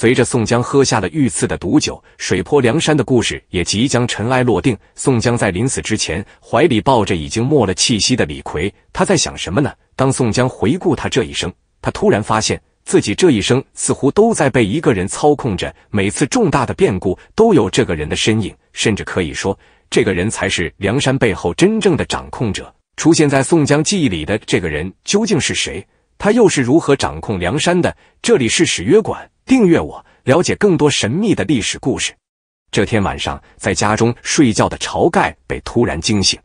随着宋江喝下了遇刺的毒酒，水泊梁山的故事也即将尘埃落定。宋江在临死之前，怀里抱着已经没了气息的李逵，他在想什么呢？当宋江回顾他这一生，他突然发现自己这一生似乎都在被一个人操控着，每次重大的变故都有这个人的身影，甚至可以说，这个人才是梁山背后真正的掌控者。出现在宋江记忆里的这个人究竟是谁？他又是如何掌控梁山的？这里是史约馆。订阅我，了解更多神秘的历史故事。这天晚上，在家中睡觉的晁盖被突然惊醒，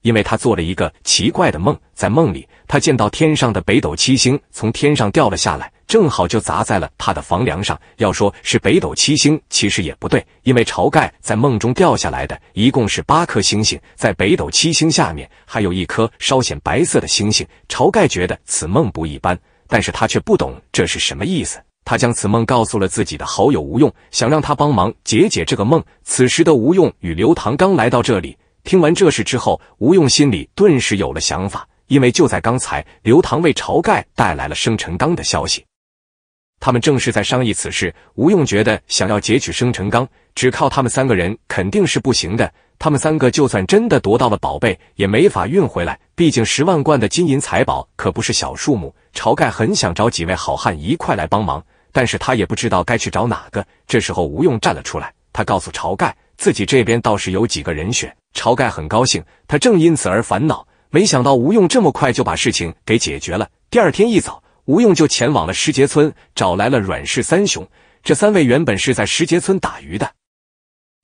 因为他做了一个奇怪的梦。在梦里，他见到天上的北斗七星从天上掉了下来，正好就砸在了他的房梁上。要说是北斗七星，其实也不对，因为晁盖在梦中掉下来的一共是八颗星星，在北斗七星下面还有一颗稍显白色的星星。晁盖觉得此梦不一般，但是他却不懂这是什么意思。他将此梦告诉了自己的好友吴用，想让他帮忙解解这个梦。此时的吴用与刘唐刚来到这里，听完这事之后，吴用心里顿时有了想法。因为就在刚才，刘唐为晁盖带来了生辰纲的消息，他们正是在商议此事。吴用觉得，想要劫取生辰纲，只靠他们三个人肯定是不行的。他们三个就算真的夺到了宝贝，也没法运回来，毕竟十万贯的金银财宝可不是小数目。晁盖很想找几位好汉一块来帮忙。但是他也不知道该去找哪个。这时候，吴用站了出来，他告诉晁盖，自己这边倒是有几个人选。晁盖很高兴，他正因此而烦恼，没想到吴用这么快就把事情给解决了。第二天一早，吴用就前往了石碣村，找来了阮氏三雄。这三位原本是在石碣村打鱼的，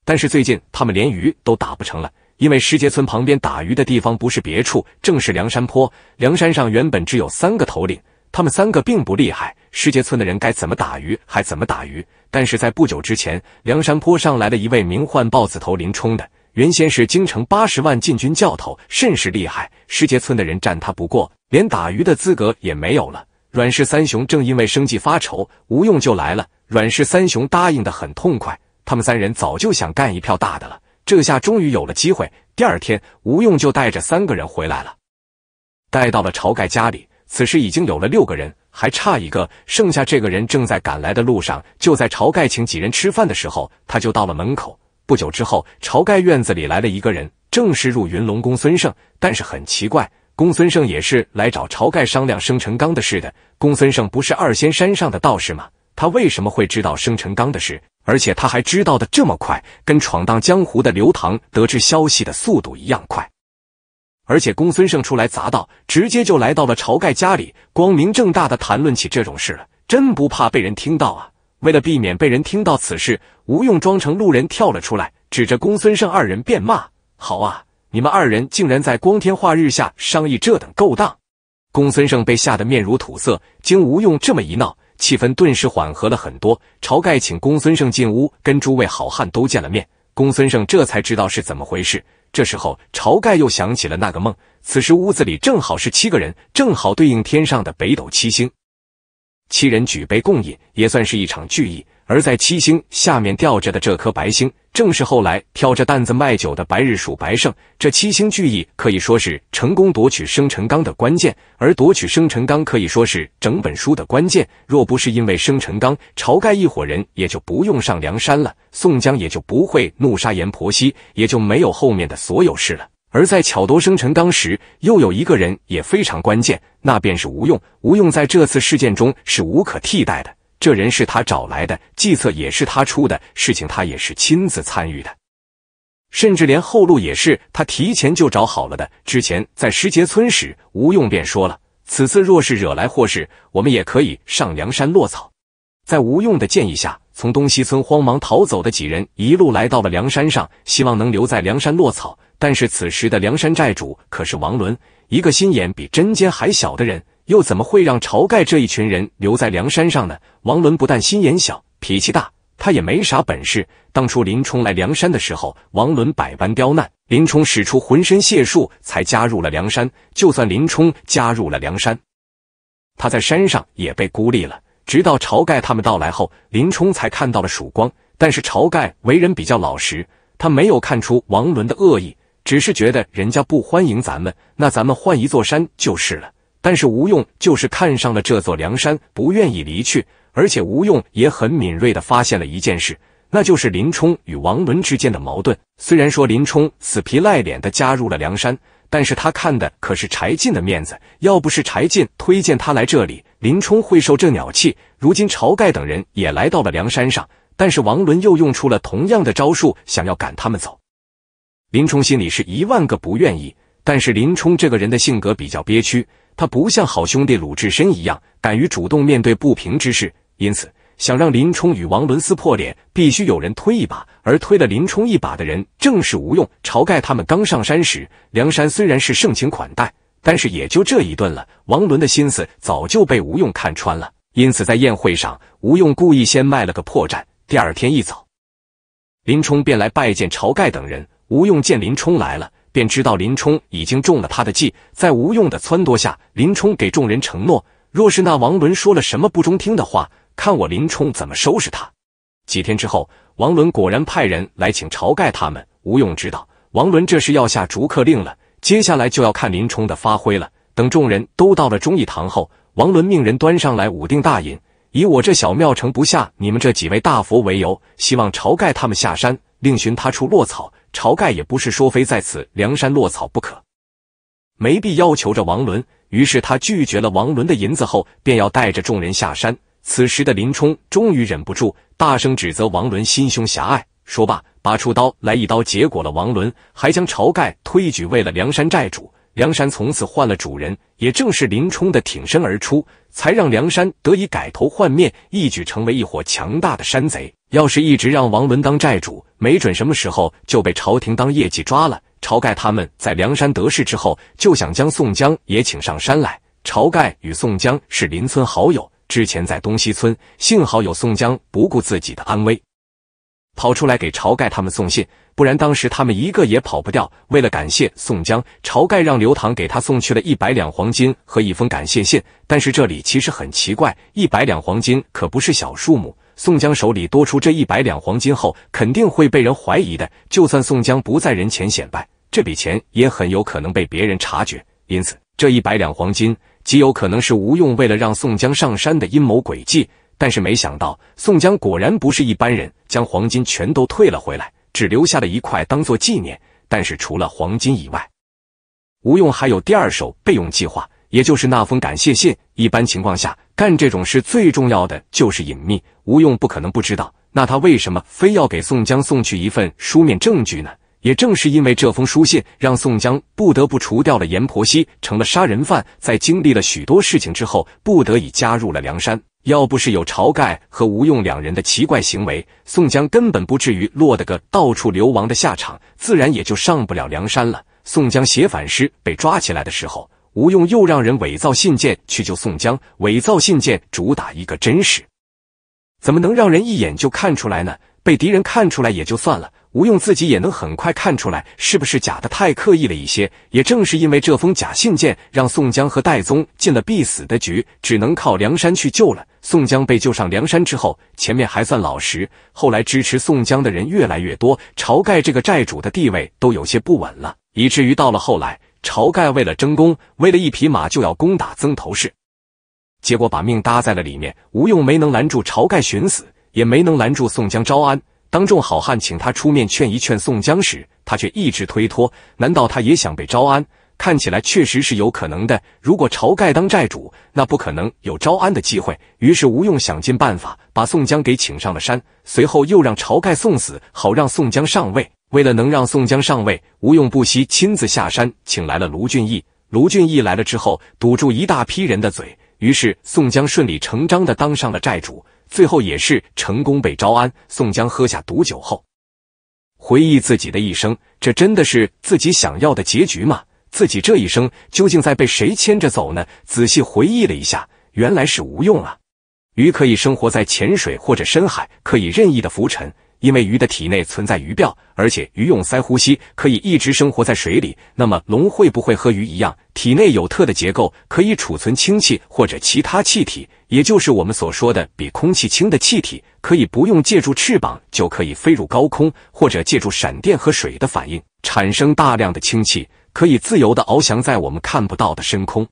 但是最近他们连鱼都打不成了，因为石碣村旁边打鱼的地方不是别处，正是梁山坡。梁山上原本只有三个头领。他们三个并不厉害，石碣村的人该怎么打鱼还怎么打鱼。但是在不久之前，梁山坡上来了一位名唤豹子头林冲的，原先是京城八十万禁军教头，甚是厉害。石碣村的人战他不过，连打鱼的资格也没有了。阮氏三雄正因为生计发愁，吴用就来了。阮氏三雄答应的很痛快，他们三人早就想干一票大的了，这下终于有了机会。第二天，吴用就带着三个人回来了，带到了晁盖家里。此时已经有了六个人，还差一个。剩下这个人正在赶来的路上。就在晁盖请几人吃饭的时候，他就到了门口。不久之后，晁盖院子里来了一个人，正是入云龙公孙胜。但是很奇怪，公孙胜也是来找晁盖商量生辰纲的事的。公孙胜不是二仙山上的道士吗？他为什么会知道生辰纲的事？而且他还知道的这么快，跟闯荡江湖的刘唐得知消息的速度一样快。而且公孙胜出来砸道，直接就来到了晁盖家里，光明正大的谈论起这种事了，真不怕被人听到啊！为了避免被人听到此事，吴用装成路人跳了出来，指着公孙胜二人便骂：“好啊，你们二人竟然在光天化日下商议这等勾当！”公孙胜被吓得面如土色。经吴用这么一闹，气氛顿时缓和了很多。晁盖请公孙胜进屋，跟诸位好汉都见了面，公孙胜这才知道是怎么回事。这时候，晁盖又想起了那个梦。此时屋子里正好是七个人，正好对应天上的北斗七星。七人举杯共饮，也算是一场聚义。而在七星下面吊着的这颗白星，正是后来挑着担子卖酒的白日鼠白胜。这七星聚义可以说是成功夺取生辰纲的关键，而夺取生辰纲可以说是整本书的关键。若不是因为生辰纲，晁盖一伙人也就不用上梁山了，宋江也就不会怒杀阎婆惜，也就没有后面的所有事了。而在巧夺生辰纲时，又有一个人也非常关键，那便是吴用。吴用在这次事件中是无可替代的。这人是他找来的，计策也是他出的，事情他也是亲自参与的，甚至连后路也是他提前就找好了的。之前在石碣村时，吴用便说了，此次若是惹来祸事，我们也可以上梁山落草。在吴用的建议下，从东西村慌忙逃走的几人，一路来到了梁山上，希望能留在梁山落草。但是此时的梁山寨主可是王伦，一个心眼比针尖还小的人。又怎么会让晁盖这一群人留在梁山上呢？王伦不但心眼小、脾气大，他也没啥本事。当初林冲来梁山的时候，王伦百般刁难，林冲使出浑身解数才加入了梁山。就算林冲加入了梁山，他在山上也被孤立了。直到晁盖他们到来后，林冲才看到了曙光。但是晁盖为人比较老实，他没有看出王伦的恶意，只是觉得人家不欢迎咱们，那咱们换一座山就是了。但是吴用就是看上了这座梁山，不愿意离去。而且吴用也很敏锐的发现了一件事，那就是林冲与王伦之间的矛盾。虽然说林冲死皮赖脸的加入了梁山，但是他看的可是柴进的面子。要不是柴进推荐他来这里，林冲会受这鸟气。如今晁盖等人也来到了梁山上，但是王伦又用出了同样的招数，想要赶他们走。林冲心里是一万个不愿意，但是林冲这个人的性格比较憋屈。他不像好兄弟鲁智深一样敢于主动面对不平之事，因此想让林冲与王伦撕破脸，必须有人推一把。而推了林冲一把的人正是吴用。晁盖他们刚上山时，梁山虽然是盛情款待，但是也就这一顿了。王伦的心思早就被吴用看穿了，因此在宴会上，吴用故意先卖了个破绽。第二天一早，林冲便来拜见晁盖等人。吴用见林冲来了。便知道林冲已经中了他的计，在吴用的撺掇下，林冲给众人承诺：若是那王伦说了什么不中听的话，看我林冲怎么收拾他。几天之后，王伦果然派人来请晁盖他们。吴用知道王伦这是要下逐客令了，接下来就要看林冲的发挥了。等众人都到了忠义堂后，王伦命人端上来五锭大银，以我这小庙盛不下你们这几位大佛为由，希望晁盖他们下山，另寻他处落草。晁盖也不是说非在此梁山落草不可，没必要求着王伦。于是他拒绝了王伦的银子后，便要带着众人下山。此时的林冲终于忍不住，大声指责王伦心胸狭隘。说罢，拔出刀来，一刀结果了王伦，还将晁盖推举为了梁山寨主。梁山从此换了主人，也正是林冲的挺身而出，才让梁山得以改头换面，一举成为一伙强大的山贼。要是一直让王伦当寨主，没准什么时候就被朝廷当业绩抓了。晁盖他们在梁山得势之后，就想将宋江也请上山来。晁盖与宋江是邻村好友，之前在东西村，幸好有宋江不顾自己的安危，跑出来给晁盖他们送信，不然当时他们一个也跑不掉。为了感谢宋江，晁盖让刘唐给他送去了一百两黄金和一封感谢信。但是这里其实很奇怪，一百两黄金可不是小数目。宋江手里多出这一百两黄金后，肯定会被人怀疑的。就算宋江不在人前显摆，这笔钱也很有可能被别人察觉。因此，这一百两黄金极有可能是吴用为了让宋江上山的阴谋诡计。但是，没想到宋江果然不是一般人，将黄金全都退了回来，只留下了一块当做纪念。但是，除了黄金以外，吴用还有第二手备用计划，也就是那封感谢信。一般情况下，干这种事最重要的就是隐秘。吴用不可能不知道，那他为什么非要给宋江送去一份书面证据呢？也正是因为这封书信，让宋江不得不除掉了阎婆惜，成了杀人犯。在经历了许多事情之后，不得已加入了梁山。要不是有晁盖和吴用两人的奇怪行为，宋江根本不至于落得个到处流亡的下场，自然也就上不了梁山了。宋江写反诗被抓起来的时候，吴用又让人伪造信件去救宋江。伪造信件主打一个真实。怎么能让人一眼就看出来呢？被敌人看出来也就算了，吴用自己也能很快看出来，是不是假的？太刻意了一些。也正是因为这封假信件，让宋江和戴宗进了必死的局，只能靠梁山去救了。宋江被救上梁山之后，前面还算老实，后来支持宋江的人越来越多，晁盖这个寨主的地位都有些不稳了，以至于到了后来，晁盖为了争功，为了一匹马就要攻打曾头市。结果把命搭在了里面，吴用没能拦住晁盖寻死，也没能拦住宋江招安。当众好汉请他出面劝一劝宋江时，他却一直推脱。难道他也想被招安？看起来确实是有可能的。如果晁盖当寨主，那不可能有招安的机会。于是吴用想尽办法把宋江给请上了山，随后又让晁盖送死，好让宋江上位。为了能让宋江上位，吴用不惜亲自下山请来了卢俊义。卢俊义来了之后，堵住一大批人的嘴。于是宋江顺理成章的当上了寨主，最后也是成功被招安。宋江喝下毒酒后，回忆自己的一生，这真的是自己想要的结局吗？自己这一生究竟在被谁牵着走呢？仔细回忆了一下，原来是无用啊。鱼可以生活在浅水或者深海，可以任意的浮沉。因为鱼的体内存在鱼鳔，而且鱼用鳃呼吸，可以一直生活在水里。那么龙会不会和鱼一样，体内有特的结构，可以储存氢气或者其他气体？也就是我们所说的比空气轻的气体，可以不用借助翅膀就可以飞入高空，或者借助闪电和水的反应产生大量的氢气，可以自由地翱翔在我们看不到的深空。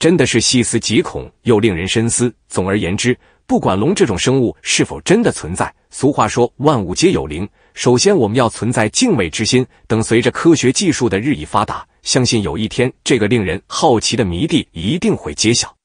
真的是细思极恐又令人深思。总而言之。不管龙这种生物是否真的存在，俗话说万物皆有灵。首先，我们要存在敬畏之心。等随着科学技术的日益发达，相信有一天这个令人好奇的谜底一定会揭晓。